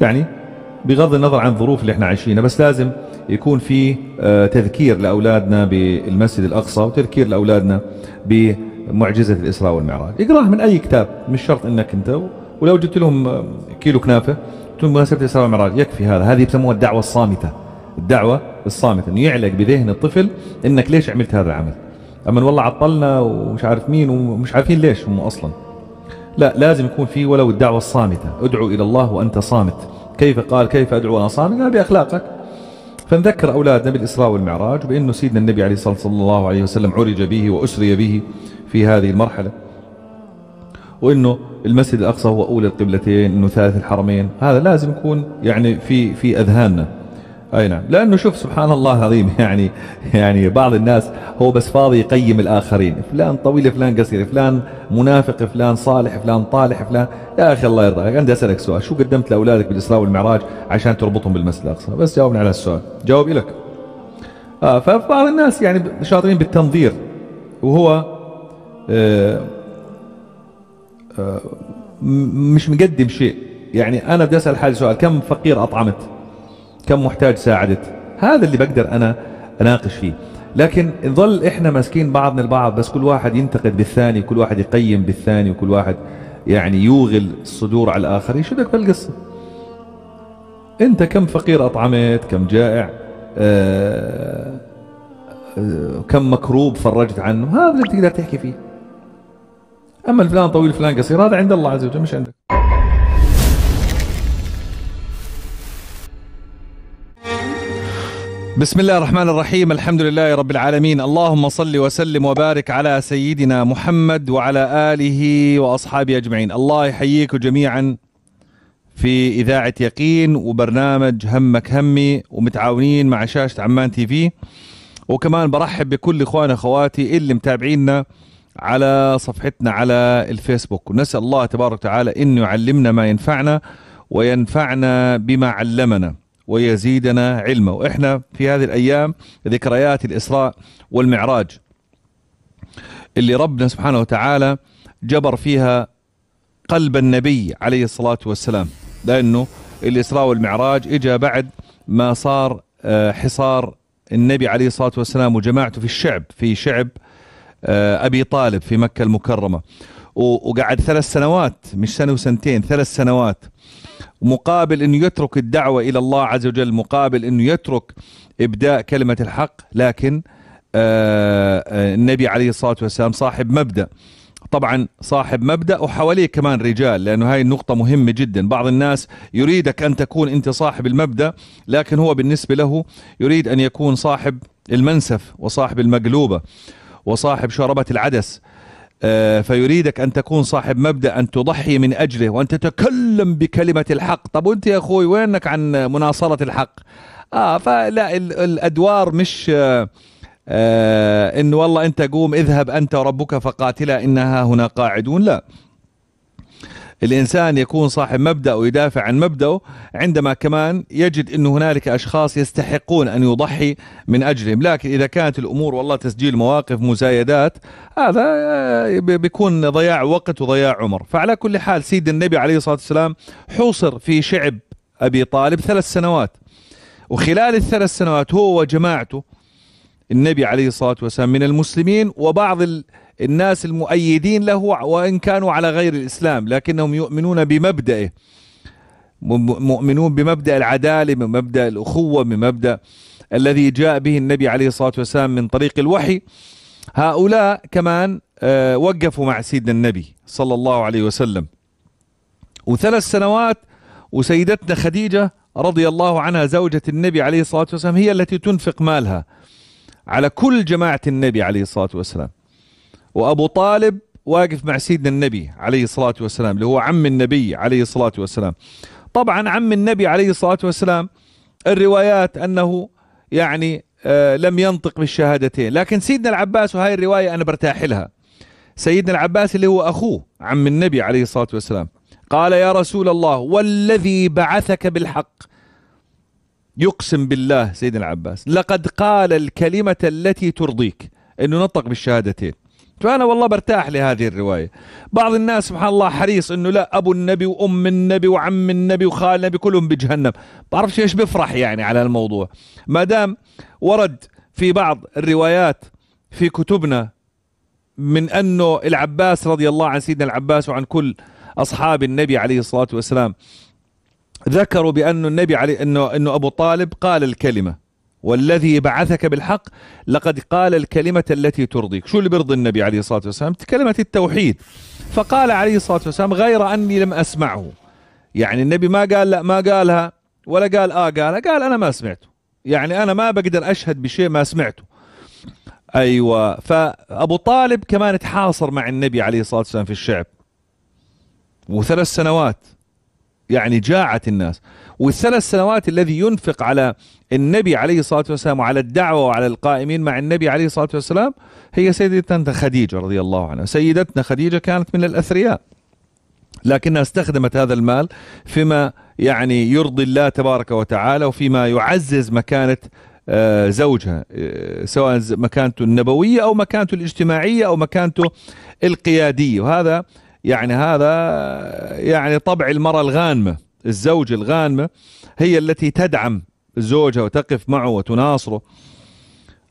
يعني بغض النظر عن الظروف اللي احنا عايشينها بس لازم يكون في آه، تذكير لأولادنا بالمسجد الأقصى وتذكير لأولادنا بمعجزة الإسراء والمعراج اقراه من أي كتاب مش شرط أنك أنت ولو جبت لهم آه، كيلو كنافة تقول مناسبة الإسراء والمعراج يكفي هذا هذه يسموها الدعوة الصامتة الدعوة الصامتة أنه يعلق بذهن الطفل أنك ليش عملت هذا العمل أما والله عطلنا ومش عارف مين ومش عارفين ليش هم أصلاً لا لازم يكون في ولو الدعوة الصامتة ادعو إلى الله وأنت صامت كيف قال كيف أدعو وأنا صامت قال بأخلاقك فنذكر أولادنا بالإسراء والمعراج بأنه سيدنا النبي عليه الصلاة صلى الله عليه وسلم عرج به وأسري به في هذه المرحلة وأنه المسجد الأقصى هو أولى القبلتين أنه ثالث الحرمين هذا لازم يكون يعني في في أذهاننا اي نعم لانه شوف سبحان الله العظيم يعني يعني بعض الناس هو بس فاضي يقيم الاخرين فلان طويل فلان قصير فلان منافق فلان صالح فلان طالح فلان يا اخي الله يرضى عليك عندي اسالك سؤال شو قدمت لاولادك بالاسراء والمعراج عشان تربطهم بالمسجد الاقصى بس جاوبني على السؤال جاوب لك آه فبعض الناس يعني شاطرين بالتنظير وهو آه آه مش مقدم شيء يعني انا بدي اسال حالي سؤال كم فقير اطعمت كم محتاج ساعدت هذا اللي بقدر أنا أناقش فيه لكن نظل إحنا ماسكين بعضنا البعض بس كل واحد ينتقد بالثاني كل واحد يقيم بالثاني وكل واحد يعني يوغل الصدور على الآخر بدك بالقصة أنت كم فقير أطعمت كم جائع آه كم مكروب فرجت عنه هذا اللي تقدر تحكي فيه أما الفلان طويل فلان قصير هذا عند الله عز وجل مش عندك بسم الله الرحمن الرحيم الحمد لله رب العالمين اللهم صل وسلم وبارك على سيدنا محمد وعلى آله وأصحابه أجمعين الله يحييكم جميعا في إذاعة يقين وبرنامج همك همي ومتعاونين مع شاشة عمان تي في وكمان برحب بكل إخواني أخواتي اللي متابعينا على صفحتنا على الفيسبوك ونسأل الله تبارك وتعالى أنه يعلمنا ما ينفعنا وينفعنا بما علمنا ويزيدنا علما وإحنا في هذه الأيام ذكريات الإسراء والمعراج اللي ربنا سبحانه وتعالى جبر فيها قلب النبي عليه الصلاة والسلام لأنه الإسراء والمعراج إجا بعد ما صار آه، حصار النبي عليه الصلاة والسلام وجماعته في الشعب في شعب آه، أبي طالب في مكة المكرمة وقعد ثلاث سنوات مش سنة وسنتين ثلاث سنوات مقابل انه يترك الدعوه الى الله عز وجل مقابل انه يترك ابداء كلمه الحق لكن آه، آه، النبي عليه الصلاه والسلام صاحب مبدا طبعا صاحب مبدا وحواليه كمان رجال لانه هاي النقطه مهمه جدا بعض الناس يريدك ان تكون انت صاحب المبدا لكن هو بالنسبه له يريد ان يكون صاحب المنسف وصاحب المقلوبه وصاحب شربة العدس آه، فيريدك أن تكون صاحب مبدأ أن تضحي من أجله وأن تتكلم بكلمة الحق طب وأنت يا أخوي وينك عن مناصرة الحق آه فلا الأدوار مش آه،, آه إن والله أنت قوم اذهب أنت ربك فقاتلا إنها هنا قاعدون لا الإنسان يكون صاحب مبدأ ويدافع عن مبدأه عندما كمان يجد انه هنالك أشخاص يستحقون أن يضحي من أجلهم لكن إذا كانت الأمور والله تسجيل مواقف مزايدات هذا آه، بيكون ضياع وقت وضياع عمر فعلى كل حال سيد النبي عليه الصلاة والسلام حوصر في شعب أبي طالب ثلاث سنوات وخلال الثلاث سنوات هو وجماعته النبي عليه الصلاة والسلام من المسلمين وبعض الناس المؤيدين له وإن كانوا على غير الإسلام لكنهم يؤمنون بمبدئه مؤمنون بمبدأ العدالة من مبدأ الأخوة من مبدأ الذي جاء به النبي عليه الصلاة والسلام من طريق الوحي هؤلاء كمان آه، وقفوا مع سيدنا النبي صلى الله عليه وسلم وثلاث سنوات وسيدتنا خديجة رضي الله عنها زوجة النبي عليه الصلاة والسلام هي التي تنفق مالها على كل جماعة النبي عليه الصلاة والسلام وأبو طالب واقف مع سيدنا النبي عليه الصلاة والسلام اللي هو عم النبي عليه الصلاة والسلام طبعا عم النبي عليه الصلاة والسلام الروايات أنه يعني آه لم ينطق بالشهادتين لكن سيدنا العباس وهي الرواية أنا برتاح لها سيدنا العباس اللي هو أخوه عم النبي عليه الصلاة والسلام قال يا رسول الله والذي بعثك بالحق يقسم بالله سيدنا العباس لقد قال الكلمة التي ترضيك أنه نطق بالشهادتين فأنا والله برتاح لهذه الرواية بعض الناس سبحان الله حريص أنه لا أبو النبي وأم النبي وعم النبي وخال النبي كلهم بجهنم بعرفش إيش بفرح يعني على الموضوع ما دام ورد في بعض الروايات في كتبنا من أنه العباس رضي الله عن سيدنا العباس وعن كل أصحاب النبي عليه الصلاة والسلام ذكروا بأنه النبي عليه أنه, أنه أبو طالب قال الكلمة والذي بعثك بالحق لقد قال الكلمة التي ترضيك شو اللي بيرضي النبي عليه الصلاة والسلام كلمة التوحيد فقال عليه الصلاة والسلام غير أني لم أسمعه يعني النبي ما قال لا ما قالها ولا قال آه قالها قال أنا ما سمعته يعني أنا ما بقدر أشهد بشيء ما سمعته أيوة فأبو طالب كمان تحاصر مع النبي عليه الصلاة والسلام في الشعب وثلاث سنوات يعني جاعت الناس والثلاث سنوات الذي ينفق على النبي عليه الصلاة والسلام وعلى الدعوة وعلى القائمين مع النبي عليه الصلاة والسلام هي سيدتنا خديجة رضي الله عنها سيدتنا خديجة كانت من الأثرياء لكنها استخدمت هذا المال فيما يعني يرضي الله تبارك وتعالى وفيما يعزز مكانة آه، زوجها آه، سواء مكانته النبوية أو مكانته الاجتماعية أو مكانته القيادية وهذا يعني هذا يعني طبع المرأة الغانمة الزوجة الغانمة هي التي تدعم زوجها وتقف معه وتناصره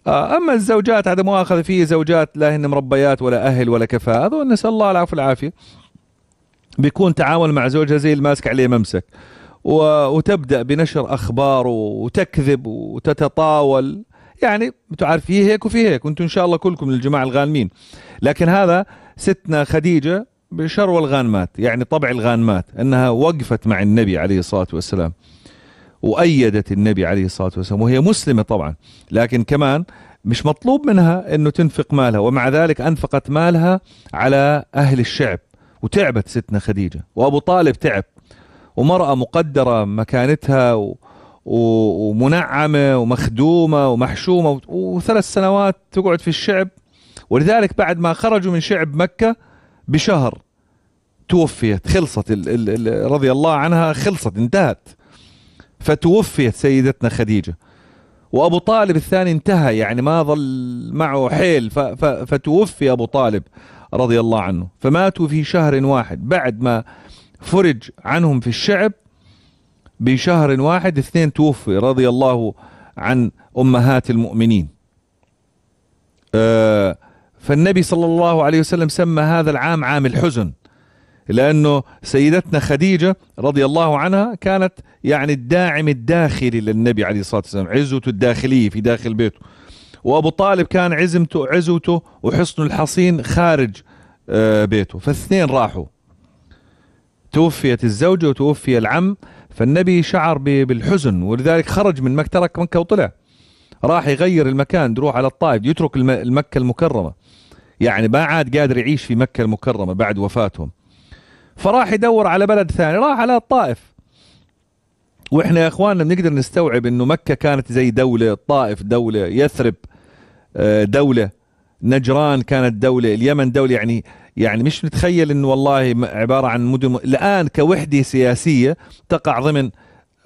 آه، أما الزوجات عدم مؤاخذة في زوجات لا هن مربيات ولا أهل ولا كفاءة هذول نسأل الله العفو والعافية بيكون تعاون مع زوجها زي الماسك عليه ممسك وتبدأ بنشر اخبار وتكذب وتتطاول يعني انتم فيه هيك وفيه هيك وانتم ان شاء الله كلكم من الجماعه الغانمين لكن هذا ستنا خديجه بشر الغانمات يعني طبع الغانمات أنها وقفت مع النبي عليه الصلاة والسلام وأيدت النبي عليه الصلاة والسلام وهي مسلمة طبعا لكن كمان مش مطلوب منها أنه تنفق مالها ومع ذلك أنفقت مالها على أهل الشعب وتعبت ستنا خديجة وأبو طالب تعب ومرأة مقدرة مكانتها و... ومنعمة ومخدومة ومحشومة وثلاث سنوات تقعد في الشعب ولذلك بعد ما خرجوا من شعب مكة بشهر توفيت خلصت الـ الـ الـ رضي الله عنها خلصت انتهت فتوفيت سيدتنا خديجه وابو طالب الثاني انتهى يعني ما ظل معه حيل فتوفي ابو طالب رضي الله عنه فماتوا في شهر واحد بعد ما فرج عنهم في الشعب بشهر واحد اثنين توفي رضي الله عن امهات المؤمنين آه فالنبي صلى الله عليه وسلم سمى هذا العام عام الحزن لأنه سيدتنا خديجة رضي الله عنها كانت يعني الداعم الداخلي للنبي عليه الصلاة والسلام عزوته الداخلية في داخل بيته وأبو طالب كان عزمته عزوته وحصنه الحصين خارج آه، بيته فالاثنين راحوا توفيت الزوجة وتوفي العم فالنبي شعر بالحزن ولذلك خرج من مكة ترك مكة وطلع راح يغير المكان يروح على الطائف يترك المكة المكرمة يعني ما عاد قادر يعيش في مكة المكرمة بعد وفاتهم فراح يدور على بلد ثاني راح على الطائف واحنا يا اخواننا بنقدر نستوعب انه مكة كانت زي دولة الطائف دولة يثرب آه، دولة نجران كانت دولة اليمن دولة يعني يعني مش متخيل انه والله عبارة عن مدن الان كوحدة سياسية تقع ضمن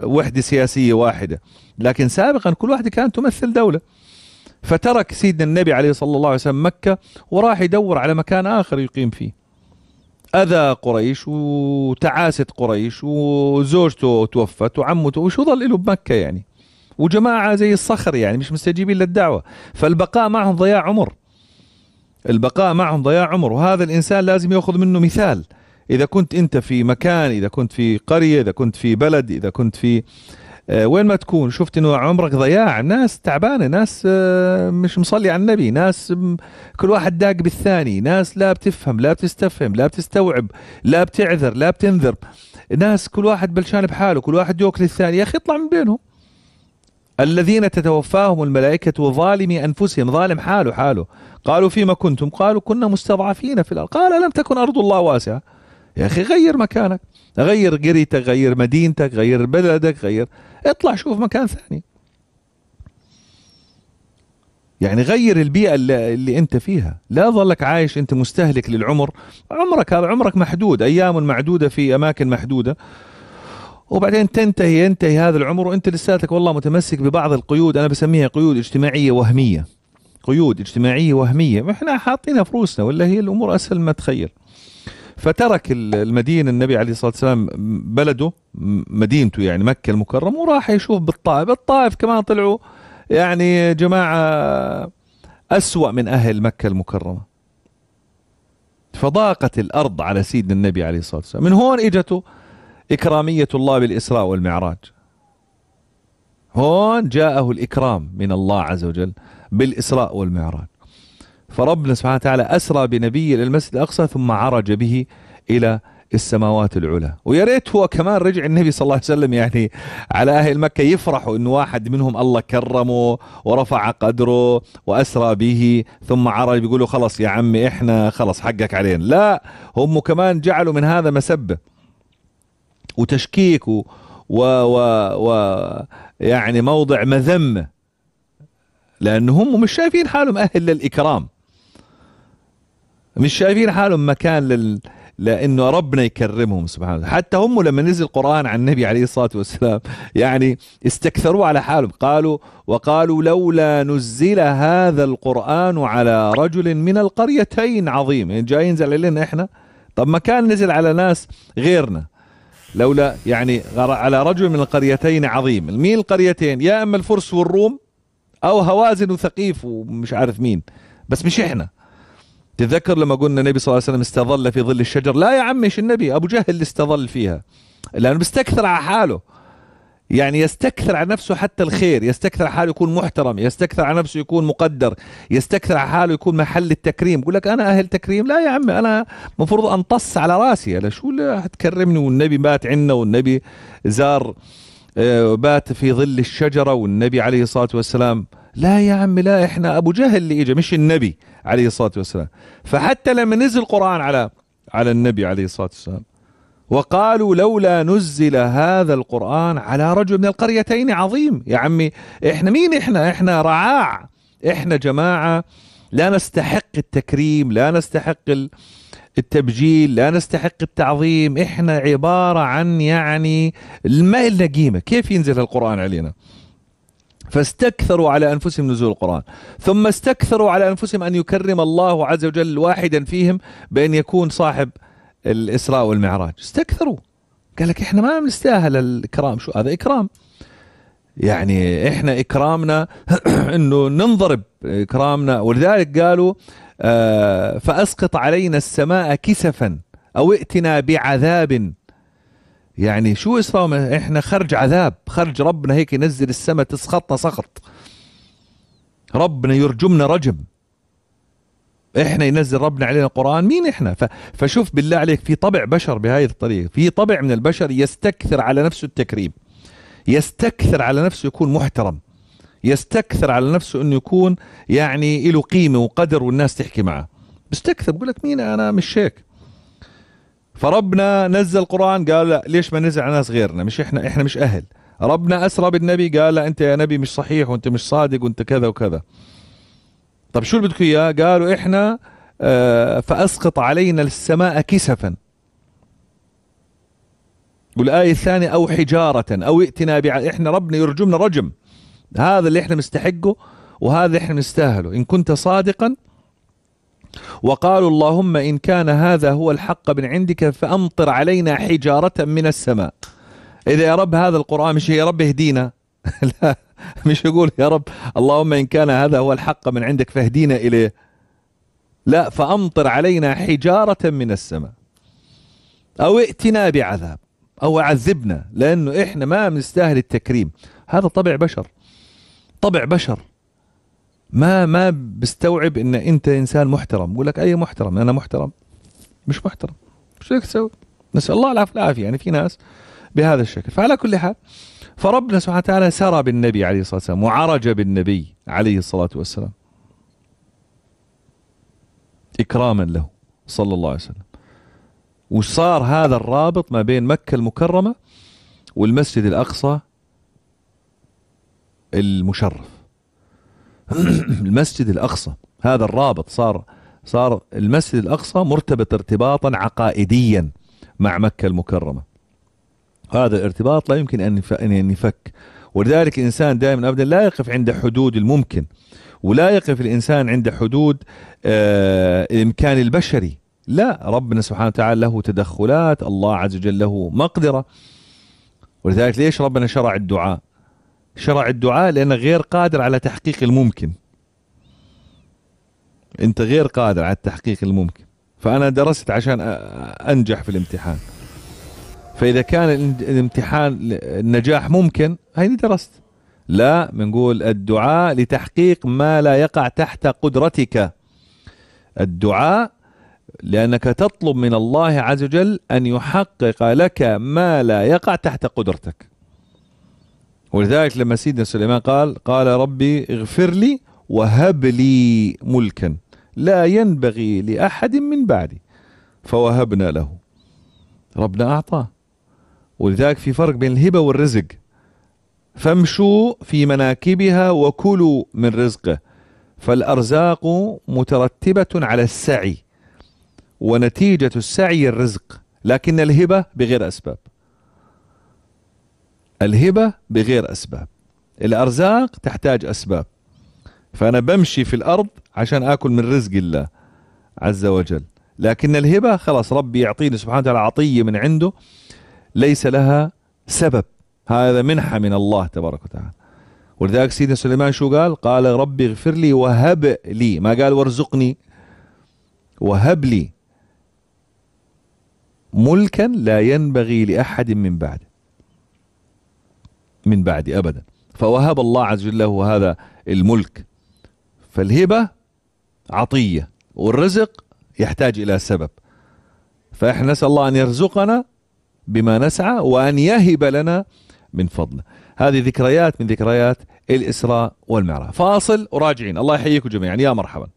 وحدة سياسية واحدة لكن سابقا كل واحدة كانت تمثل دولة فترك سيدنا النبي عليه صلى الله عليه وسلم مكة وراح يدور على مكان آخر يقيم فيه أذى قريش وتعاست قريش وزوجته توفت وعمته وشو ظل له بمكة يعني وجماعة زي الصخر يعني مش مستجيبين للدعوة فالبقاء معهم ضياع عمر البقاء معهم ضياع عمر وهذا الإنسان لازم يأخذ منه مثال إذا كنت أنت في مكان إذا كنت في قرية إذا كنت في بلد إذا كنت في آه، وين ما تكون شفت انه عمرك ضياع ناس تعبانه ناس آه، مش مصلي على النبي ناس كل واحد داق بالثاني ناس لا بتفهم لا بتستفهم لا بتستوعب لا بتعذر لا بتنذر ناس كل واحد بلشان بحاله كل واحد يوكل الثاني يا اخي اطلع من بينهم الذين تتوفاهم الملائكة ظالمي أنفسهم ظالم حاله حاله قالوا فيما كنتم قالوا كنا مستضعفين في الأرض قال لم تكن أرض الله واسعة يا اخي غير مكانك غير قريتك غير مدينتك غير بلدك غير اطلع شوف مكان ثاني يعني غير البيئة اللي, اللي انت فيها لا ظلك عايش انت مستهلك للعمر عمرك هذا عمرك محدود ايام معدودة في اماكن محدودة وبعدين تنتهي ينتهي هذا العمر وانت لساتك والله متمسك ببعض القيود انا بسميها قيود اجتماعية وهمية قيود اجتماعية وهمية احنا حاطينها في روسنا ولا هي الامور اسهل ما تخيل فترك المدينة النبي عليه الصلاة والسلام بلده مدينته يعني مكة المكرمة وراح يشوف بالطائف الطائف كمان طلعوا يعني جماعة أسوأ من أهل مكة المكرمة فضاقت الأرض على سيدنا النبي عليه الصلاة والسلام من هون إجته إكرامية الله بالإسراء والمعراج هون جاءه الإكرام من الله عز وجل بالإسراء والمعراج فربنا سبحانه وتعالى أسرى بنبي إلى المسجد الأقصى ثم عرج به إلى السماوات العلى ويا ريت هو كمان رجع النبي صلى الله عليه وسلم يعني على أهل مكة يفرحوا أن واحد منهم الله كرمه ورفع قدره وأسرى به ثم عرج بيقولوا خلص يا عمي إحنا خلص حقك علينا لا هم كمان جعلوا من هذا مسبة وتشكيك و, و, و, و يعني موضع مذمة لأنهم مش شايفين حالهم أهل للإكرام مش شايفين حالهم مكان لل لانه ربنا يكرمهم سبحانه وتعالى حتى هم لما نزل القران عن النبي عليه الصلاه والسلام يعني استكثروا على حالهم قالوا وقالوا لولا نزل هذا القران على رجل من القريتين عظيم يعني جاي ينزل علينا احنا طب ما كان نزل على ناس غيرنا لولا يعني على رجل من القريتين عظيم مين القريتين يا اما الفرس والروم او هوازن وثقيف ومش عارف مين بس مش احنا تذكر لما قلنا النبي صلى الله عليه وسلم استظل في ظل الشجر لا يا عمي ايش النبي ابو جهل اللي استظل فيها لانه بيستكثر على حاله يعني يستكثر على نفسه حتى الخير يستكثر على حاله يكون محترم يستكثر على نفسه يكون مقدر يستكثر على حاله يكون محل التكريم يقول لك انا اهل تكريم لا يا عمي انا المفروض انطص على راسي انا شو اللي هتكرمني والنبي بات عنا والنبي زار آه، بات في ظل الشجره والنبي عليه الصلاه والسلام لا يا عم لا احنا ابو جهل اللي اجى مش النبي عليه الصلاه والسلام فحتى لما نزل القران على على النبي عليه الصلاه والسلام وقالوا لولا نزل هذا القرآن على رجل من القريتين عظيم يا عمي احنا مين احنا احنا رعاع احنا جماعة لا نستحق التكريم لا نستحق التبجيل لا نستحق التعظيم احنا عبارة عن يعني ما لنا قيمة كيف ينزل القرآن علينا فاستكثروا على انفسهم نزول القران ثم استكثروا على انفسهم ان يكرم الله عز وجل واحدا فيهم بان يكون صاحب الاسراء والمعراج استكثروا قال لك احنا ما بنستاهل الاكرام شو هذا اكرام يعني احنا اكرامنا انه ننضرب اكرامنا ولذلك قالوا آه، فاسقط علينا السماء كسفا او ائتنا بعذاب يعني شو إصرامه إحنا خرج عذاب خرج ربنا هيك ينزل السماء تسخطنا سخط ربنا يرجمنا رجم احنا ينزل ربنا علينا القران مين احنا فشوف بالله عليك في طبع بشر بهذه الطريقه في طبع من البشر يستكثر على نفسه التكريم يستكثر على نفسه يكون محترم يستكثر على نفسه انه يكون يعني له قيمه وقدر والناس تحكي معه بيستكثر بقول لك مين انا مش هيك فربنا نزل قرآن قال لا ليش ما نزل على ناس غيرنا مش احنا احنا مش اهل ربنا اسرى بالنبي قال لا انت يا نبي مش صحيح وانت مش صادق وانت كذا وكذا طب شو اللي بدكم اياه قالوا احنا آه، فاسقط علينا السماء كسفا والآية الثانية أو حجارة أو ائتنا بع... إحنا ربنا يرجمنا رجم هذا اللي إحنا مستحقه وهذا اللي إحنا نستاهله إن كنت صادقا وقالوا اللهم إن كان هذا هو الحق من عندك فأمطر علينا حجارة من السماء إذا يا رب هذا القرآن مش يا رب اهدينا لا مش يقول يا رب اللهم إن كان هذا هو الحق من عندك فاهدينا إليه لا فأمطر علينا حجارة من السماء أو ائتنا بعذاب أو عذبنا لأنه إحنا ما بنستاهل التكريم هذا طبع بشر طبع بشر ما ما بستوعب ان انت انسان محترم بقول لك اي محترم انا محترم مش محترم شو بدك تسوي نسال الله العفو والعافيه يعني في ناس بهذا الشكل فعلى كل حال فربنا سبحانه وتعالى سرى بالنبي عليه الصلاه والسلام وعرج بالنبي عليه الصلاه والسلام اكراما له صلى الله عليه وسلم وصار هذا الرابط ما بين مكه المكرمه والمسجد الاقصى المشرف المسجد الاقصى هذا الرابط صار صار المسجد الاقصى مرتبط ارتباطا عقائديا مع مكه المكرمه هذا الارتباط لا يمكن ان ان يفك ولذلك الانسان دائما ابدا لا يقف عند حدود الممكن ولا يقف الانسان عند حدود آه الامكان البشري لا ربنا سبحانه وتعالى له تدخلات الله عز وجل له مقدره ولذلك ليش ربنا شرع الدعاء شرع الدعاء لأنه غير قادر على تحقيق الممكن أنت غير قادر على تحقيق الممكن فأنا درست عشان أنجح في الامتحان فإذا كان الامتحان النجاح ممكن هيني درست لا بنقول الدعاء لتحقيق ما لا يقع تحت قدرتك الدعاء لأنك تطلب من الله عز وجل أن يحقق لك ما لا يقع تحت قدرتك ولذلك لما سيدنا سليمان قال قال ربي اغفر لي وهب لي ملكا لا ينبغي لأحد من بعدي فوهبنا له ربنا أعطاه ولذلك في فرق بين الهبة والرزق فامشوا في مناكبها وكلوا من رزقه فالأرزاق مترتبة على السعي ونتيجة السعي الرزق لكن الهبة بغير أسباب الهبة بغير أسباب الأرزاق تحتاج أسباب فأنا بمشي في الأرض عشان آكل من رزق الله عز وجل لكن الهبة خلاص ربي يعطيني سبحانه وتعالى عطية من عنده ليس لها سبب هذا منحة من الله تبارك وتعالى ولذلك سيدنا سليمان شو قال قال ربي اغفر لي وهب لي ما قال وارزقني وهب لي ملكا لا ينبغي لأحد من بعده من بعدي أبدا فوهب الله عز وجل له هذا الملك فالهبة عطية والرزق يحتاج إلى سبب فإحنا نسأل الله أن يرزقنا بما نسعى وأن يهب لنا من فضله هذه ذكريات من ذكريات الإسراء والمعراج فاصل وراجعين الله يحييكم جميعا يا مرحبا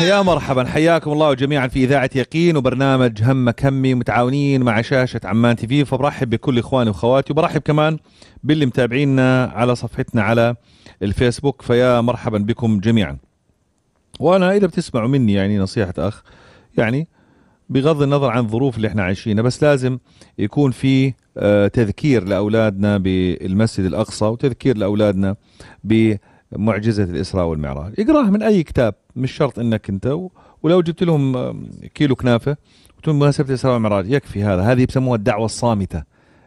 يا مرحبا حياكم الله جميعا في اذاعه يقين وبرنامج همك همي متعاونين مع شاشه عمان تي في فبرحب بكل اخواني واخواتي وبرحب كمان باللي متابعينا على صفحتنا على الفيسبوك فيا مرحبا بكم جميعا وانا اذا بتسمعوا مني يعني نصيحه اخ يعني بغض النظر عن الظروف اللي احنا عايشينها بس لازم يكون في آه، تذكير لاولادنا بالمسجد الاقصى وتذكير لاولادنا ب معجزه الاسراء والمعراج اقراه من اي كتاب مش شرط انك انت ولو جبت لهم كيلو كنافه وتقول مناسبه الاسراء والمعراج يكفي هذا هذه يسموها الدعوه الصامته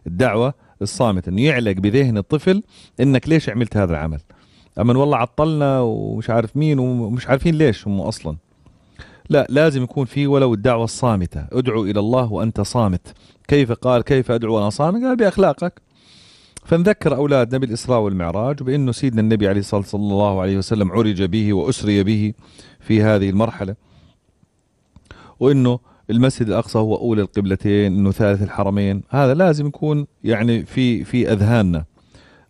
الدعوه الصامته انه يعلق بذهن الطفل انك ليش عملت هذا العمل اما والله عطلنا ومش عارف مين ومش عارفين ليش هم اصلا لا لازم يكون في ولو الدعوه الصامته ادعو الى الله وانت صامت كيف قال كيف ادعو وانا صامت قال باخلاقك فنذكر أولادنا بالإسراء والمعراج وبأنه سيدنا النبي عليه الصلاة صلى الله عليه وسلم عرج به وأسري به في هذه المرحلة وأنه المسجد الأقصى هو أولى القبلتين أنه ثالث الحرمين هذا لازم يكون يعني في في أذهاننا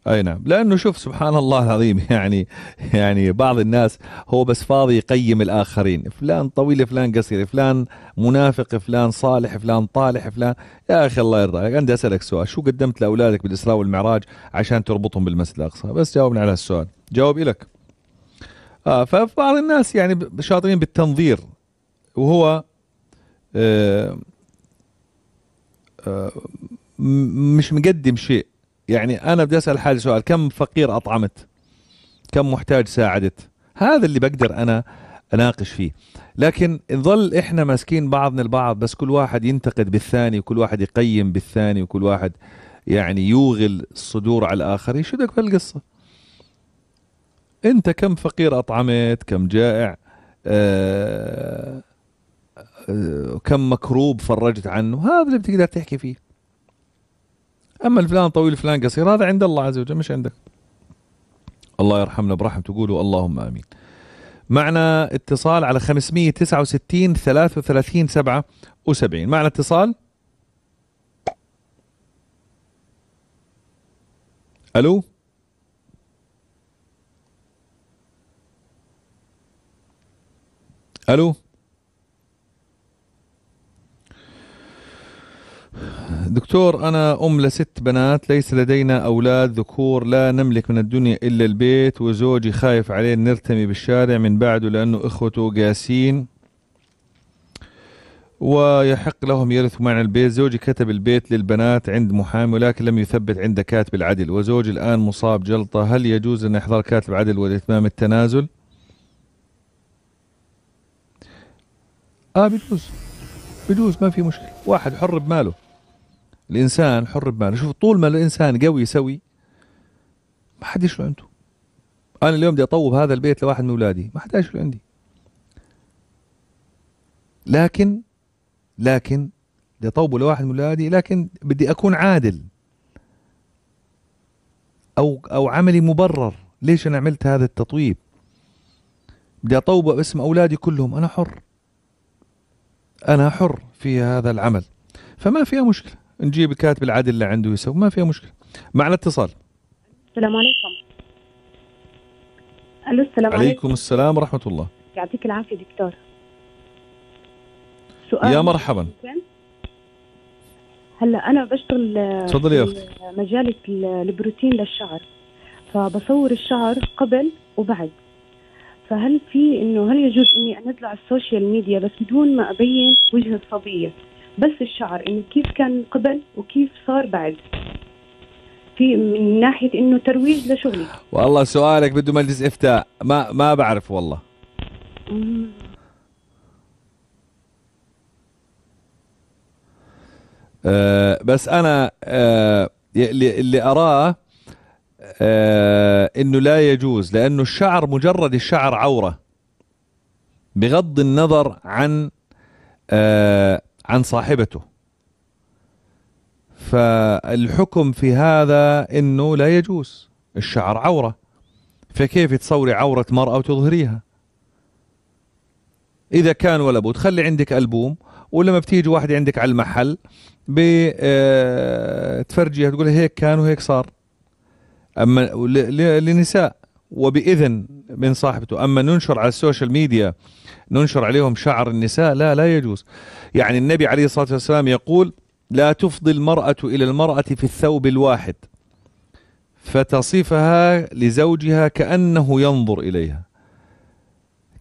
اي نعم لانه شوف سبحان الله العظيم يعني يعني بعض الناس هو بس فاضي يقيم الاخرين فلان طويل فلان قصير فلان منافق فلان صالح فلان طالح فلان يا اخي الله يرضى عليك عندي اسالك سؤال شو قدمت لاولادك بالاسراء والمعراج عشان تربطهم بالمسجد الاقصى بس جاوبنا على السؤال جاوب لك آه فبعض الناس يعني شاطرين بالتنظير وهو آه آه مش مقدم شيء يعني انا بدي اسال حالي سؤال كم فقير اطعمت كم محتاج ساعدت هذا اللي بقدر انا اناقش فيه لكن نظل احنا ماسكين بعضنا البعض بس كل واحد ينتقد بالثاني وكل واحد يقيم بالثاني وكل واحد يعني يوغل الصدور على الاخر يشدك بهالقصه؟ انت كم فقير اطعمت كم جائع آه،, آه كم مكروب فرجت عنه هذا اللي بتقدر تحكي فيه اما الفلان طويل فلان قصير هذا عند الله عز وجل مش عندك الله يرحمنا برحمته قولوا اللهم امين معنا اتصال على 569 33 77 معنا اتصال الو الو دكتور أنا أم لست بنات ليس لدينا أولاد ذكور لا نملك من الدنيا إلا البيت وزوجي خايف عليه نرتمي بالشارع من بعده لأنه إخوته قاسين ويحق لهم يرثوا معنا البيت زوجي كتب البيت للبنات عند محامي ولكن لم يثبت عند كاتب العدل وزوجي الآن مصاب جلطة هل يجوز أن يحضر كاتب عدل والإتمام التنازل؟ آه بيجوز بجوز ما في مشكله واحد حر بماله الانسان حر بماله شوف طول ما الانسان قوي سوي ما حد يشلو عنده انا اليوم بدي اطوب هذا البيت لواحد من اولادي ما حد يشلو عندي لكن لكن بدي اطوبه لواحد من اولادي لكن بدي اكون عادل او او عملي مبرر ليش انا عملت هذا التطويب بدي اطوبه باسم اولادي كلهم انا حر انا حر في هذا العمل فما فيها مشكله نجيب الكاتب العادل اللي عنده يسوي ما فيها مشكله معنا اتصال السلام عليكم الو السلام عليكم, عليكم السلام ورحمه الله يعطيك العافيه دكتور سؤال يا مرحبا هلا انا بشتغل تفضلي يا اختي مجال البروتين للشعر فبصور الشعر قبل وبعد فهل في انه هل يجوز اني انزله على السوشيال ميديا بس بدون ما ابين وجه الصبيه بس الشعر انه كيف كان قبل وكيف صار بعد في من ناحيه انه ترويج لشغلي والله سؤالك بده مجلس افتاء ما ما بعرف والله أه بس انا أه اللي, اللي اراه أه انه لا يجوز لانه الشعر مجرد الشعر عوره بغض النظر عن أه عن صاحبته فالحكم في هذا انه لا يجوز الشعر عوره فكيف تصوري عوره مراه وتظهريها اذا كان ولا بد خلي عندك البوم ولما بتيجي واحد عندك على المحل بتفرجيها آه، تقول هيك كان وهيك صار اما للنساء وباذن من صاحبته اما ننشر على السوشيال ميديا ننشر عليهم شعر النساء لا لا يجوز يعني النبي عليه الصلاة والسلام يقول لا تفضي المرأة إلى المرأة في الثوب الواحد فتصفها لزوجها كأنه ينظر إليها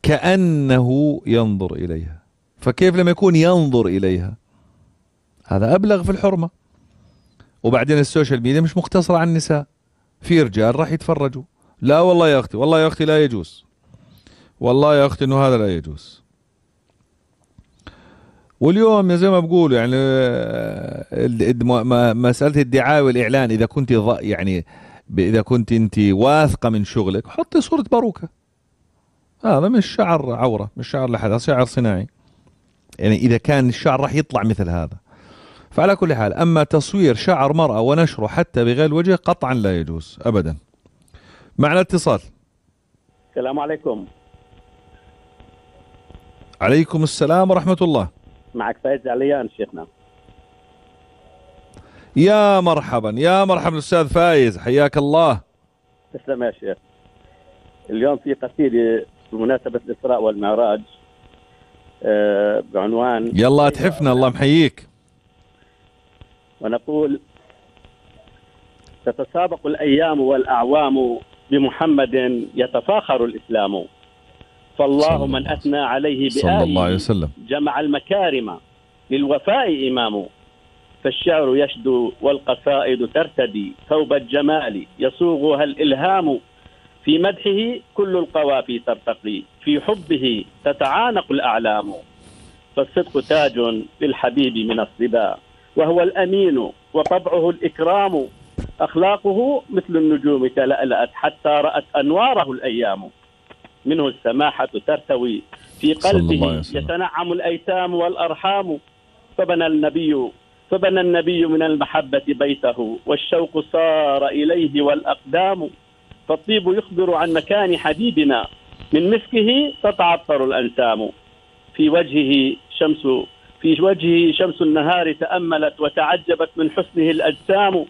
كأنه ينظر إليها فكيف لما يكون ينظر إليها هذا أبلغ في الحرمة وبعدين السوشيال ميديا مش مقتصرة على النساء في رجال راح يتفرجوا لا والله يا أختي والله يا أختي لا يجوز والله يا اختي انه هذا لا يجوز واليوم زي ما بقولوا يعني آه، مساله الدعايه والاعلان اذا كنت يعني اذا كنت انت واثقه من شغلك حطي صوره باروكه هذا مش شعر عوره مش شعر لحد هذا شعر صناعي يعني اذا كان الشعر راح يطلع مثل هذا فعلى كل حال اما تصوير شعر مراه ونشره حتى بغير وجه قطعا لا يجوز ابدا معنا اتصال السلام عليكم عليكم السلام ورحمة الله معك فايز عليان شيخنا يا مرحبا يا مرحبا الأستاذ فايز حياك الله تسلم يا شيخ اليوم في قصيدة بمناسبة الإسراء والمعراج آه، بعنوان يلا تحفنا الله محييك ونقول تتسابق الأيام والأعوام بمحمد يتفاخر الإسلام فالله من أثنى عليه بآله صلى الله عليه وسلم جمع المكارم للوفاء إمامه فالشعر يشدو والقصائد ترتدي ثوب الجمال يصوغها الإلهام في مدحه كل القوافي ترتقي في حبه تتعانق الأعلام فالصدق تاج للحبيب من الصبا وهو الأمين وطبعه الإكرام أخلاقه مثل النجوم تلألأت حتى رأت أنواره الأيام منه السماحة ترتوي في قلبه يتنعم الأيتام والأرحام فبنى النبي فبنى النبي من المحبة بيته والشوق صار إليه والأقدام فالطيب يخبر عن مكان حبيبنا من مسكه تتعطر الأنسام في وجهه شمس في وجهه شمس النهار تأملت وتعجبت من حسنه الأجسام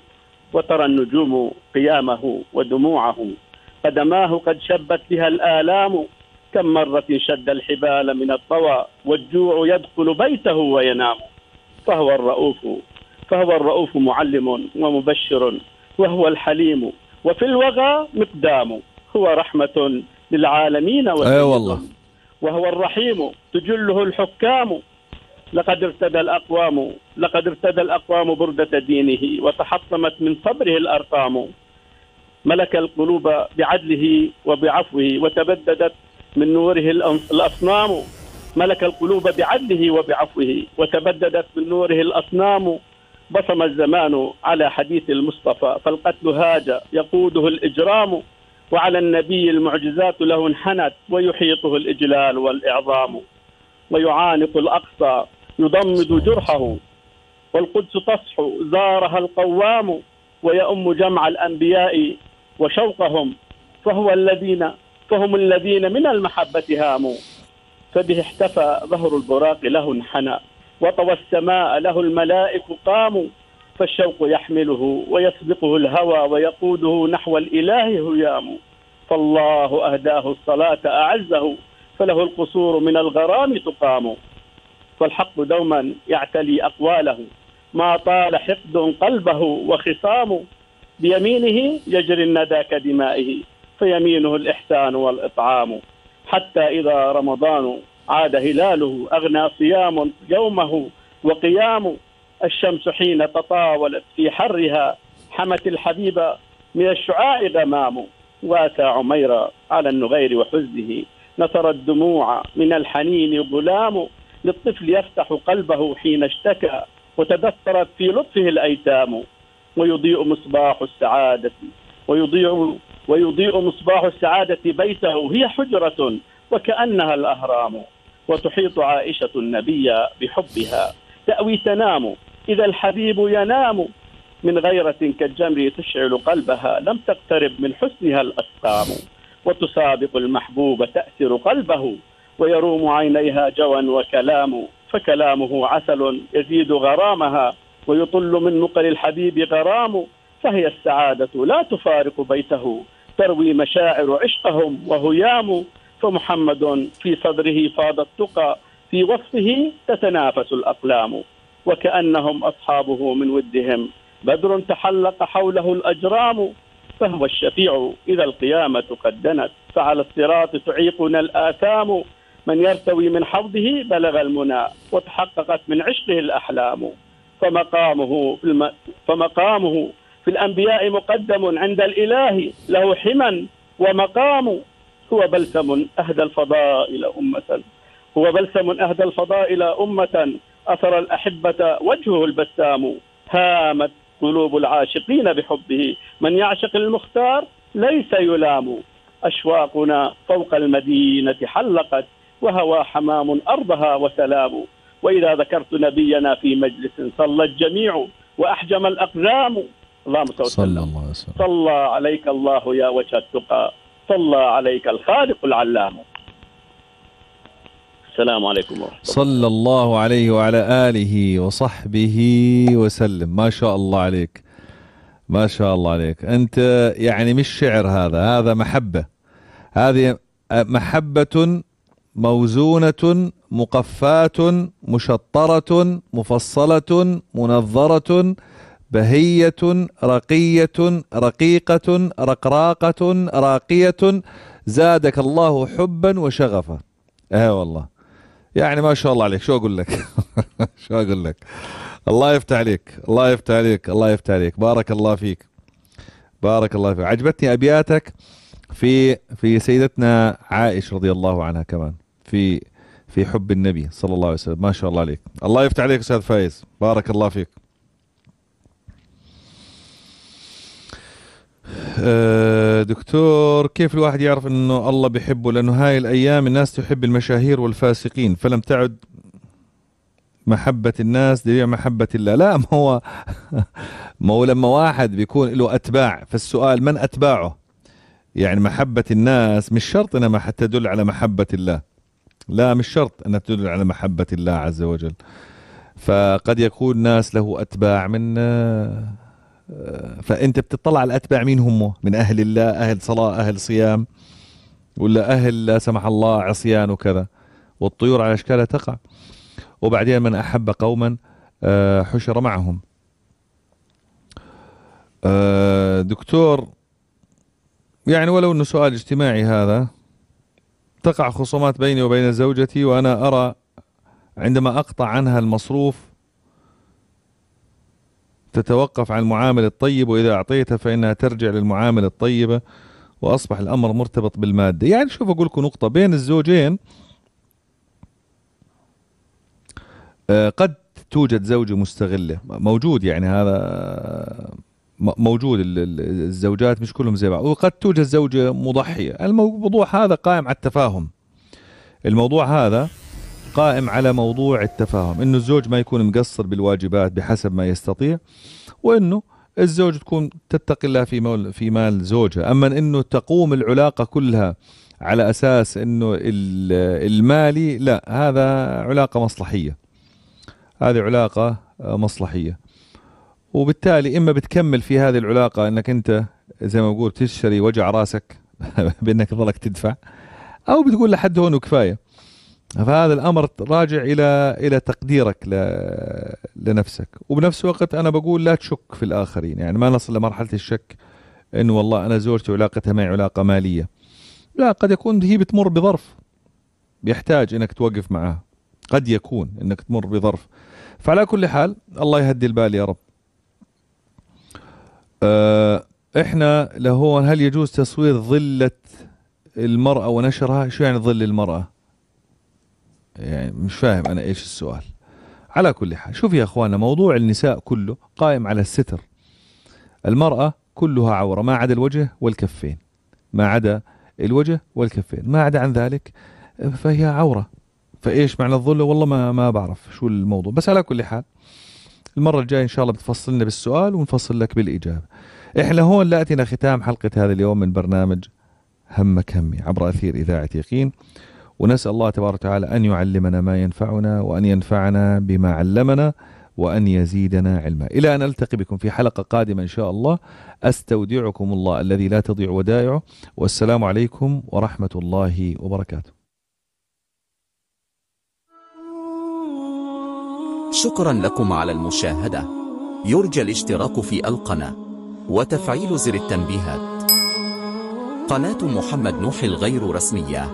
وترى النجوم قيامه ودموعه قدماه قد شبت بها الآلام كم مرة شد الحبال من الطوى والجوع يدخل بيته وينام فهو الرؤوف فهو الرؤوف معلم ومبشر وهو الحليم وفي الوغى مقدام هو رحمة للعالمين أي والله وهو الرحيم تجله الحكام لقد ارتدى الأقوام لقد ارتدى الأقوام بردة دينه وتحطمت من صبره الأرقام ملك القلوب بعدله وبعفوه وتبددت من نوره الأصنام ملك القلوب بعدله وبعفوه وتبددت من نوره الأصنام بصم الزمان على حديث المصطفى فالقتل هاج يقوده الإجرام وعلى النبي المعجزات له انحنت ويحيطه الإجلال والإعظام ويعانق الأقصى يضمد جرحه والقدس تصحو زارها القوام ويؤم جمع الأنبياء وشوقهم فهو الذين فهم الذين من المحبة هاموا فبه احتفى ظهر البراق له انحنى وطوى السماء له الملائك قاموا فالشوق يحمله ويسبقه الهوى ويقوده نحو الإله هيام فالله أهداه الصلاة أعزه فله القصور من الغرام تقام فالحق دوما يعتلي أقواله ما طال حقد قلبه وخصامه بيمينه يجري الندى كدمائه فيمينه الإحسان والإطعام حتى إذا رمضان عاد هلاله أغنى صيام يومه وقيام الشمس حين تطاولت في حرها حمت الحبيب من الشعاع غمام واتى عمير على النغير وحزنه نثر الدموع من الحنين غلام للطفل يفتح قلبه حين اشتكى وتدثرت في لطفه الايتام ويضيء مصباح السعادة ويضيء ويضيء مصباح السعادة بيته هي حجرة وكأنها الأهرام وتحيط عائشة النبي بحبها تأوي تنام إذا الحبيب ينام من غيرة كالجمر تشعل قلبها لم تقترب من حسنها الأسقام وتصادق المحبوب تأسر قلبه ويروم عينيها جوا وكلام فكلامه عسل يزيد غرامها ويطل من نقل الحبيب غرام فهي السعادة لا تفارق بيته تروي مشاعر عشقهم وهيام فمحمد في صدره فاض التقى في وصفه تتنافس الأقلام وكأنهم أصحابه من ودهم بدر تحلق حوله الأجرام فهو الشفيع إذا القيامة قد دنت فعلى الصراط تعيقنا الآثام من يرتوي من حوضه بلغ المنى وتحققت من عشقه الأحلام فمقامه في الم... فمقامه في الأنبياء مقدم عند الإله له حما ومقام هو بلسم أهدى الفضائل أمة هو بلسم أهدى الفضائل أمة أثر الأحبة وجهه البسام هامت قلوب العاشقين بحبه من يعشق المختار ليس يلام أشواقنا فوق المدينة حلقت وهوى حمام أرضها وسلام واذا ذكرت نبينا في مجلس صلى الجميع واحجم الاقزام اللهم صل صلى الله عليه وسلم صلى عليك الله يا وجه التقى صلى عليك الخالق العلام السلام عليكم ورحمة الله صلى الله عليه وعلى آله وصحبه وسلم ما شاء الله عليك ما شاء الله عليك أنت يعني مش شعر هذا هذا محبة هذه محبة موزونة مقفاة مشطرة مفصلة منظرة بهية رقية رقيقة رقراقة راقية زادك الله حبا وشغفا اه والله يعني ما شاء الله عليك شو اقول لك شو اقول لك الله يفتح عليك الله يفتح عليك الله يفتح عليك بارك الله فيك بارك الله فيك عجبتني ابياتك في في سيدتنا عائشة رضي الله عنها كمان في في حب النبي صلى الله عليه وسلم ما شاء الله عليك الله يفتح عليك استاذ فايز بارك الله فيك آه، دكتور كيف الواحد يعرف انه الله بحبه لانه هاي الايام الناس تحب المشاهير والفاسقين فلم تعد محبة الناس دليل محبة الله لا ما هو ما هو لما واحد بيكون له أتباع فالسؤال من أتباعه يعني محبة الناس مش شرط انها حتى تدل على محبة الله لا مش شرط انها تدل على محبة الله عز وجل فقد يكون ناس له اتباع من آه، آه، فانت بتطلع على الاتباع مين هم من اهل الله اهل صلاة اهل صيام ولا اهل لا سمح الله عصيان وكذا والطيور على اشكالها تقع وبعدين من احب قوما آه، حشر معهم دكتور يعني ولو أنه سؤال اجتماعي هذا تقع خصومات بيني وبين زوجتي وأنا أرى عندما أقطع عنها المصروف تتوقف عن المعامل الطيب وإذا أعطيتها فإنها ترجع للمعامل الطيبة وأصبح الأمر مرتبط بالمادة يعني شوف أقول لكم نقطة بين الزوجين آه، قد توجد زوجة مستغلة موجود يعني هذا موجود الزوجات مش كلهم زي بعض وقد توجد زوجة مضحية الموضوع هذا قائم على التفاهم الموضوع هذا قائم على موضوع التفاهم انه الزوج ما يكون مقصر بالواجبات بحسب ما يستطيع وانه الزوج تكون تتقي الله في مال في مال زوجها اما انه تقوم العلاقه كلها على اساس انه المالي لا هذا علاقه مصلحيه هذه علاقه مصلحيه وبالتالي اما بتكمل في هذه العلاقه انك انت زي ما بقول تشتري وجع راسك بانك تظلك تدفع او بتقول لحد هون وكفايه فهذا الامر راجع الى الى تقديرك ل... لنفسك وبنفس الوقت انا بقول لا تشك في الاخرين يعني ما نصل لمرحله الشك انه والله انا زوجتي علاقتها معي علاقه ماليه لا قد يكون هي بتمر بظرف يحتاج انك توقف معها قد يكون انك تمر بظرف فعلى كل حال الله يهدي البال يا رب آه احنا لهون هل يجوز تصوير ظله المراه ونشرها شو يعني ظل المراه يعني مش فاهم انا ايش السؤال على كل حال شوف يا اخوانا موضوع النساء كله قائم على الستر المراه كلها عوره ما عدا الوجه والكفين ما عدا الوجه والكفين ما عدا عن ذلك فهي عوره فايش معنى الظله والله ما ما بعرف شو الموضوع بس على كل حال المرة الجاية إن شاء الله بتفصلنا بالسؤال ونفصل لك بالإجابة إحنا هون لأتنا ختام حلقة هذا اليوم من برنامج همك همي عبر أثير إذاعة يقين ونسأل الله تبارك وتعالى أن يعلمنا ما ينفعنا وأن ينفعنا بما علمنا وأن يزيدنا علما إلى أن ألتقي بكم في حلقة قادمة إن شاء الله أستودعكم الله الذي لا تضيع ودائعه والسلام عليكم ورحمة الله وبركاته شكرا لكم على المشاهدة يرجى الاشتراك في القناة وتفعيل زر التنبيهات قناة محمد نوح الغير رسمية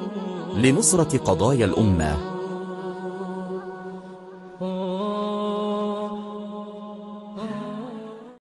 لنصرة قضايا الأمة